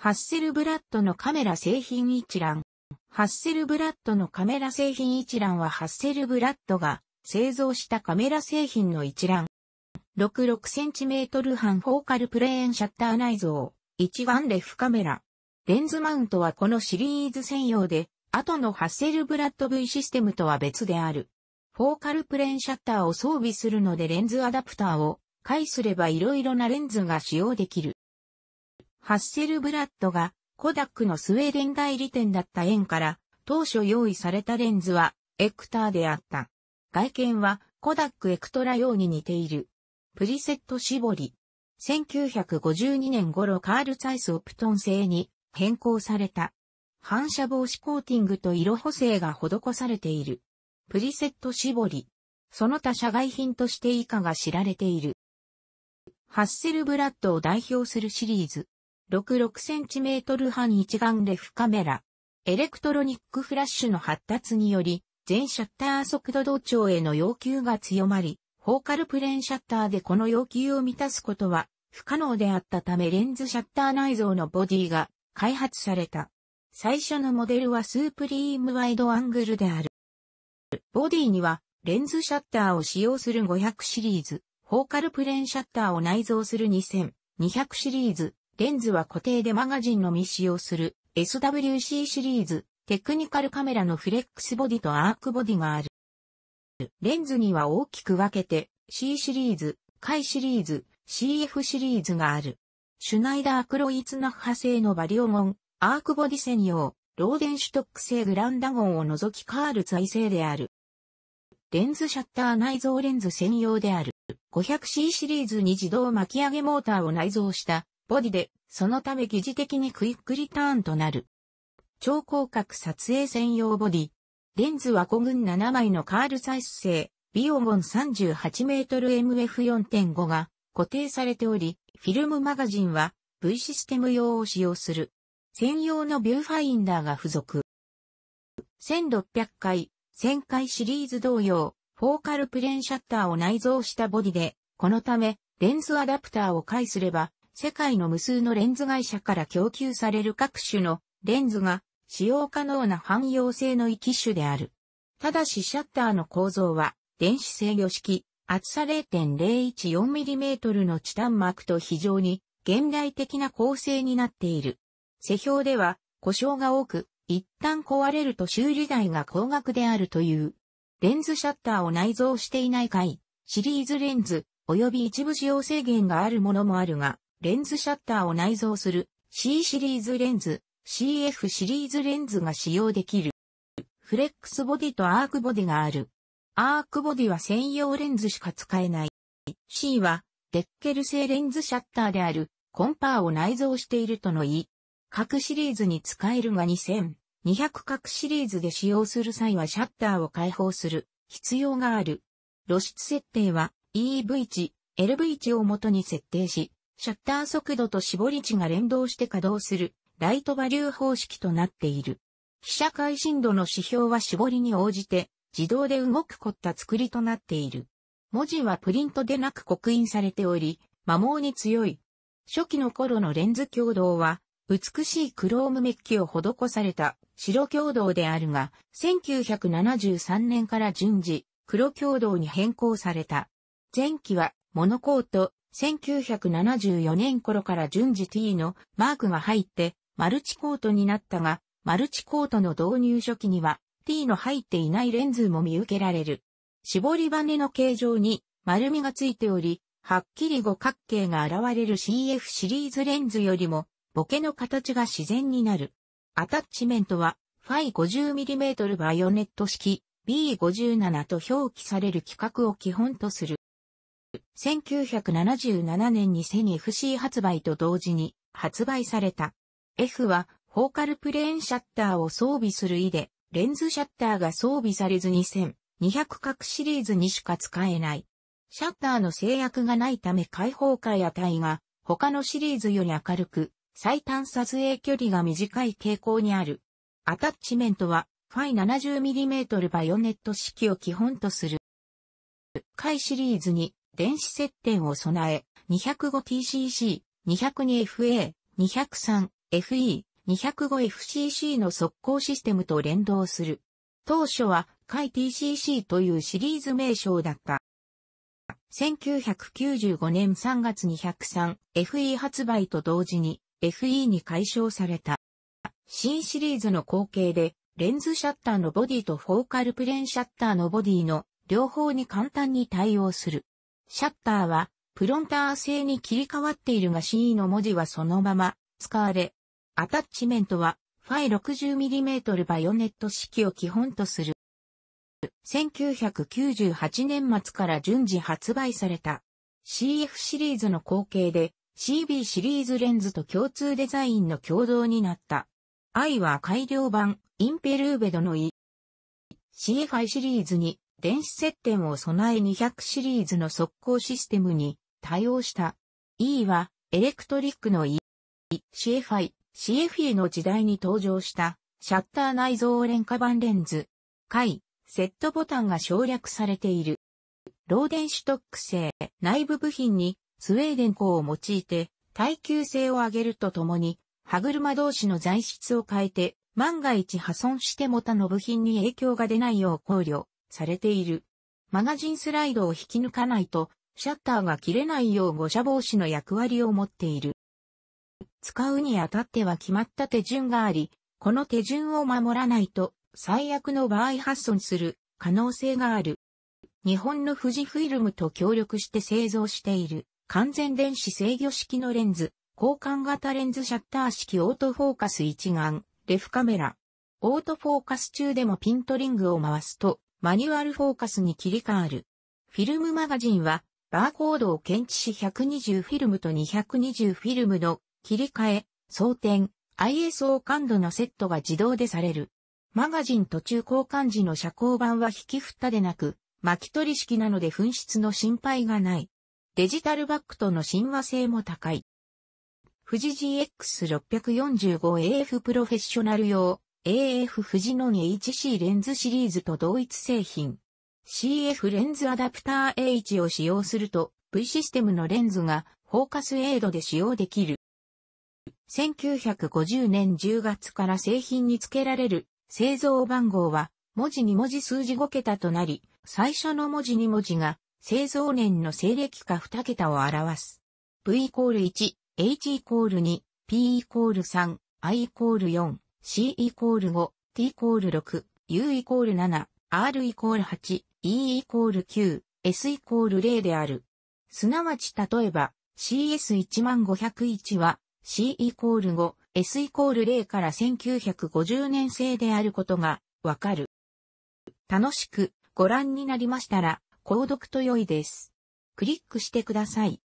ハッセルブラッドのカメラ製品一覧。ハッセルブラッドのカメラ製品一覧はハッセルブラッドが製造したカメラ製品の一覧。66cm 半フォーカルプレーンシャッター内蔵。一眼レフカメラ。レンズマウントはこのシリーズ専用で、後のハッセルブラッド V システムとは別である。フォーカルプレーンシャッターを装備するのでレンズアダプターを介すれば色々なレンズが使用できる。ハッセルブラッドがコダックのスウェーデン代理店だった縁から、当初用意されたレンズはエクターであった。外見はコダックエクトラ用に似ている。プリセット絞り。1952年頃カール・ツァイス・オプトン製に変更された。反射防止コーティングと色補正が施されている。プリセット絞り。その他社外品として以下が知られている。ハッセルブラッドを代表するシリーズ。66cm 半一眼レフカメラ。エレクトロニックフラッシュの発達により、全シャッター速度同調への要求が強まり、フォーカルプレーンシャッターでこの要求を満たすことは不可能であったためレンズシャッター内蔵のボディが開発された。最初のモデルはスープリームワイドアングルである。ボディにはレンズシャッターを使用する500シリーズ、フォーカルプレーンシャッターを内蔵する2200シリーズ、レンズは固定でマガジンのみ使用する SWC シリーズテクニカルカメラのフレックスボディとアークボディがある。レンズには大きく分けて C シリーズ、海シリーズ、CF シリーズがある。シュナイダークロイツナッハ製のバリオモン、アークボディ専用、ローデンシュトック製グランダゴンを除きカールツ愛製である。レンズシャッター内蔵レンズ専用である。500C シリーズに自動巻き上げモーターを内蔵したボディで、そのため疑似的にクイックリターンとなる。超広角撮影専用ボディ。レンズは古群7枚のカールイス製、ビオゴン3 8ト m m f 4 5が固定されており、フィルムマガジンは V システム用を使用する。専用のビューファインダーが付属。1600回、1000回シリーズ同様、フォーカルプレーンシャッターを内蔵したボディで、このため、レンズアダプターを介すれば、世界の無数のレンズ会社から供給される各種のレンズが使用可能な汎用性の一種である。ただしシャッターの構造は電子制御式、厚さ 0.014mm のチタン膜と非常に現代的な構成になっている。世標では故障が多く、一旦壊れると修理代が高額であるという。レンズシャッターを内蔵していない回、シリーズレンズ、及び一部使用制限があるものもあるが、レンズシャッターを内蔵する C シリーズレンズ、CF シリーズレンズが使用できる。フレックスボディとアークボディがある。アークボディは専用レンズしか使えない。C は、デッケル製レンズシャッターである、コンパーを内蔵しているとの言い。各シリーズに使えるが2000、200各シリーズで使用する際はシャッターを開放する必要がある。露出設定は EV 値、LV 値を元に設定し、シャッター速度と絞り値が連動して稼働する、ライトバリュー方式となっている。被写界深度の指標は絞りに応じて、自動で動く凝った作りとなっている。文字はプリントでなく刻印されており、摩耗に強い。初期の頃のレンズ共同は、美しいクロームメッキを施された白共同であるが、1973年から順次、黒共同に変更された。前期はモノコート、1974年頃から順次 T のマークが入ってマルチコートになったが、マルチコートの導入初期には T の入っていないレンズも見受けられる。絞りバネの形状に丸みがついており、はっきり五角形が現れる CF シリーズレンズよりも、ボケの形が自然になる。アタッチメントは、ファイ 50mm バイオネット式 B57 と表記される規格を基本とする。1977年にセニ FC 発売と同時に発売された。F は、フォーカルプレーンシャッターを装備する意で、レンズシャッターが装備されず2200角シリーズにしか使えない。シャッターの制約がないため開放化やが他のシリーズより明るく、最短撮影距離が短い傾向にある。アタッチメントは、ファイ 70mm バヨネット式を基本とする。回シリーズに電子接点を備え、205TCC、202FA、203FE、205FCC の速攻システムと連動する。当初は、海 TCC というシリーズ名称だった。1995年3月に 103FE 発売と同時に FE に解消された。新シリーズの後継で、レンズシャッターのボディとフォーカルプレーンシャッターのボディの両方に簡単に対応する。シャッターは、プロンター製に切り替わっているが CE の文字はそのまま使われ、アタッチメントは、ファイ 60mm バヨネット式を基本とする。1998年末から順次発売された CF シリーズの後継で CB シリーズレンズと共通デザインの共同になった。I は改良版インペルーベドの E。CFI シリーズに電子接点を備え200シリーズの速攻システムに対応した。E は、エレクトリックの E、CFI、CFE の時代に登場した、シャッター内蔵廉価版レンズ、回、セットボタンが省略されている。ローデンシュトック製内部部品にスウェーデン鋼を用いて耐久性を上げるとともに、歯車同士の材質を変えて、万が一破損しても他の部品に影響が出ないよう考慮されている。マガジンスライドを引き抜かないと、シャッターが切れないよう誤射防止の役割を持っている。使うにあたっては決まった手順があり、この手順を守らないと、最悪の場合発損する可能性がある。日本の富士フィルムと協力して製造している完全電子制御式のレンズ、交換型レンズシャッター式オートフォーカス一眼、レフカメラ。オートフォーカス中でもピントリングを回すと、マニュアルフォーカスに切り替わる。フィルムマガジンは、バーコードを検知し120フィルムと220フィルムの切り替え、装填、ISO 感度のセットが自動でされる。マガジン途中交換時の遮光板は引き振ったでなく、巻き取り式なので紛失の心配がない。デジタルバックとの親和性も高い。富士 GX645AF プロフェッショナル用 AF 富士に h c レンズシリーズと同一製品。CF レンズアダプター H を使用すると V システムのレンズがフォーカスエイドで使用できる。1950年10月から製品に付けられる製造番号は文字2文字数字5桁となり、最初の文字2文字が製造年の西暦か2桁を表す。V イコール1、H イコール2、P イコール3、I イコール4。C イコール5、T イコール6、U イコール7、R イコール8、E イコール9、S イコール0である。すなわち例えば CS1501 は C イコール5、S イコール0から1950年製であることがわかる。楽しくご覧になりましたら、購読と良いです。クリックしてください。